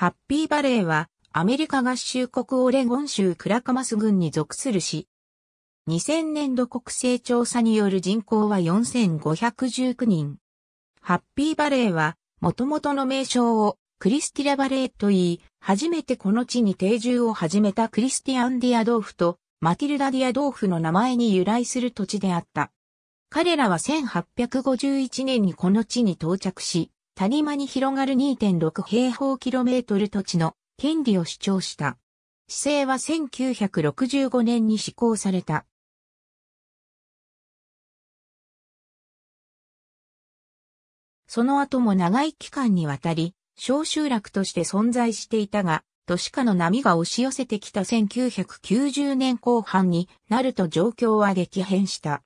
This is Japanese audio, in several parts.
ハッピーバレーは、アメリカ合衆国オレゴン州クラカマス郡に属する市。2000年度国勢調査による人口は4519人。ハッピーバレーは、元々の名称をクリスティラバレーと言い、初めてこの地に定住を始めたクリスティアン・ディアドーフとマティルダ・ディアドーフの名前に由来する土地であった。彼らは1851年にこの地に到着し、谷間に広がる2.6平方キロメートル土地の権利を主張した。市政は1965年に施行された。その後も長い期間にわたり、小集落として存在していたが、都市化の波が押し寄せてきた1990年後半になると状況は激変した。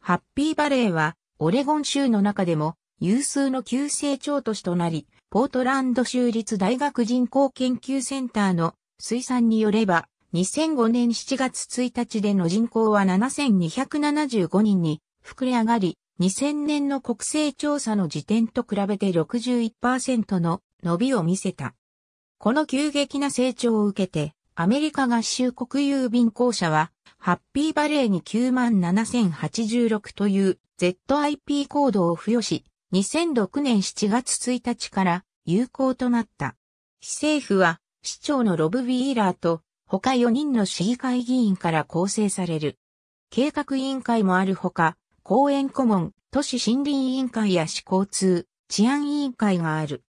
ハッピーバレーは、オレゴン州の中でも有数の急成長都市となり、ポートランド州立大学人口研究センターの推算によれば、2005年7月1日での人口は7275人に膨れ上がり、2000年の国勢調査の時点と比べて61%の伸びを見せた。この急激な成長を受けて、アメリカ合衆国郵便公社は、ハッピーバレーに97,086という ZIP コードを付与し、2006年7月1日から有効となった。市政府は市長のロブ・ウィーラーと他4人の市議会議員から構成される。計画委員会もあるほか、公園顧問、都市森林委員会や市交通、治安委員会がある。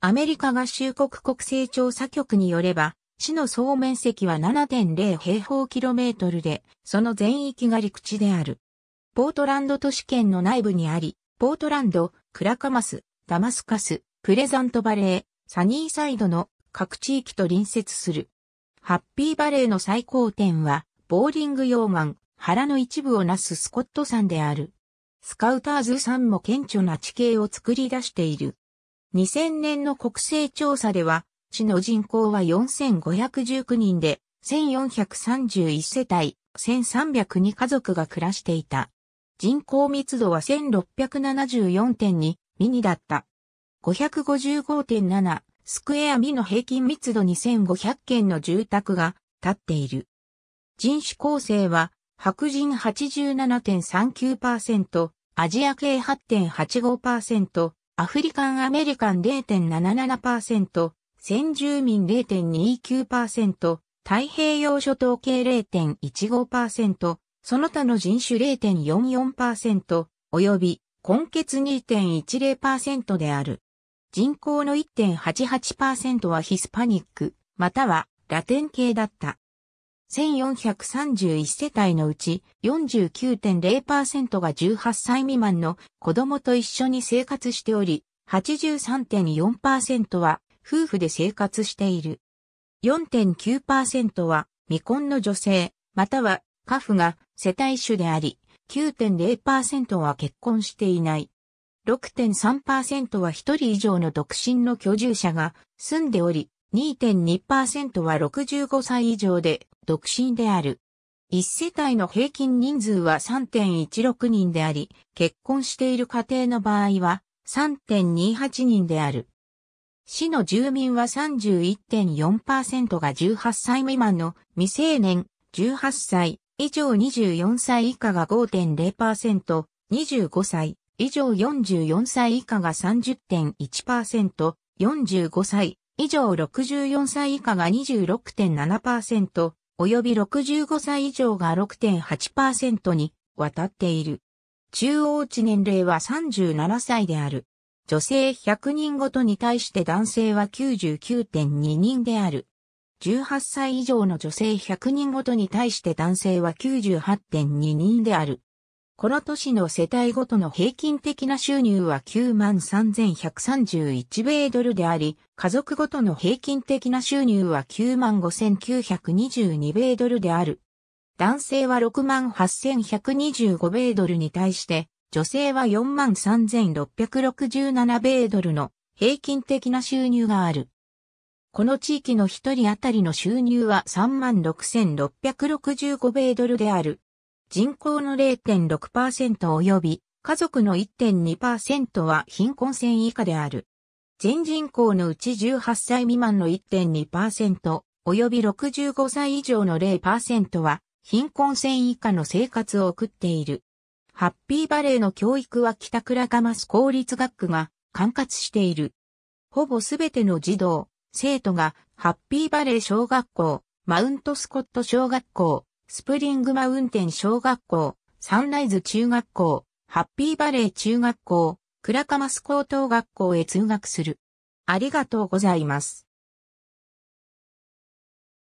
アメリカ合衆国国勢調査局によれば、市の総面積は7.0平方キロメートルで、その全域が陸地である。ポートランド都市圏の内部にあり、ポートランド、クラカマス、ダマスカス、プレザントバレー、サニーサイドの各地域と隣接する。ハッピーバレーの最高点は、ボーリング溶岩、原の一部をなすスコット山である。スカウターズ山も顕著な地形を作り出している。2000年の国勢調査では、市の人口は4519人で、1431世帯、1302家族が暮らしていた。人口密度は1674.2ミニだった。555.7スクエアミの平均密度2500件の住宅が建っている。人種構成は白人87.39%、アジア系8.85%、アフリカンアメリカン0.77%、先住民0.29%、太平洋諸島系0.15%、その他の人種0.44%、及び、根血2.10%である。人口の1.88%はヒスパニック、またはラテン系だった。1431世帯のうち49.0%が18歳未満の子供と一緒に生活しており、83.4%は夫婦で生活している。4.9%は未婚の女性、または家父が世帯主であり、9.0%は結婚していない。6.3%は一人以上の独身の居住者が住んでおり、2.2%は65歳以上で独身である。1世帯の平均人数は3.16人であり、結婚している家庭の場合は3.28人である。市の住民は31.4%が18歳未満の未成年、18歳、以上24歳以下が5.0%、25歳以上44歳以下が30.1%、45歳以上64歳以下が26.7%、及び65歳以上が6.8%に渡っている。中央値年齢は37歳である。女性100人ごとに対して男性は99.2人である。18歳以上の女性100人ごとに対して男性は98.2人である。この年の世帯ごとの平均的な収入は93,131米ドルであり、家族ごとの平均的な収入は95,922米ドルである。男性は68,125米ドルに対して、女性は43,667米ドルの平均的な収入がある。この地域の一人当たりの収入は36,665米ドルである。人口の0.6%及び家族の1.2%は貧困線以下である。全人口のうち18歳未満の1.2%及び65歳以上の0%は貧困線以下の生活を送っている。ハッピーバレーの教育は北倉ガマス公立学区が管轄している。ほぼすべての児童、生徒がハッピーバレー小学校、マウントスコット小学校、スプリングマウンテン小学校、サンライズ中学校、ハッピーバレー中学校、クラカマス高等学校へ通学する。ありがとうございます。